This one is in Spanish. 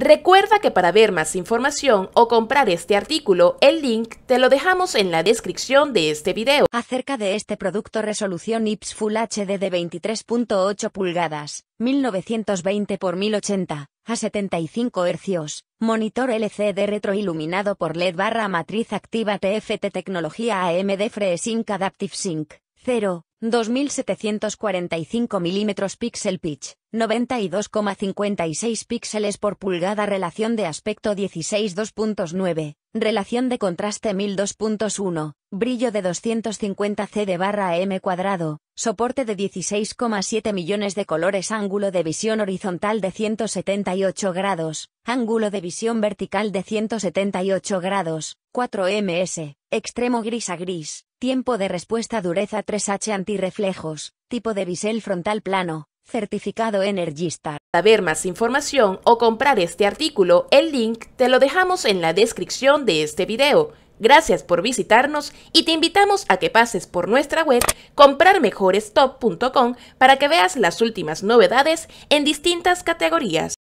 Recuerda que para ver más información o comprar este artículo, el link te lo dejamos en la descripción de este video. Acerca de este producto resolución IPS Full HD de 23.8 pulgadas, 1920 x 1080, a 75 Hz, monitor LCD retroiluminado por LED barra matriz activa TFT tecnología AMD FreeSync Adaptive Sync. 0, 2745 mm pixel pitch, 92,56 píxeles por pulgada relación de aspecto 16 2.9, relación de contraste 1002.1, brillo de 250 C de barra M cuadrado, soporte de 16,7 millones de colores ángulo de visión horizontal de 178 grados, ángulo de visión vertical de 178 grados, 4 ms, extremo gris a gris, tiempo de respuesta dureza 3H antirreflejos, tipo de bisel frontal plano, certificado Energista. Para ver más información o comprar este artículo, el link te lo dejamos en la descripción de este video. Gracias por visitarnos y te invitamos a que pases por nuestra web comprarmejorestop.com para que veas las últimas novedades en distintas categorías.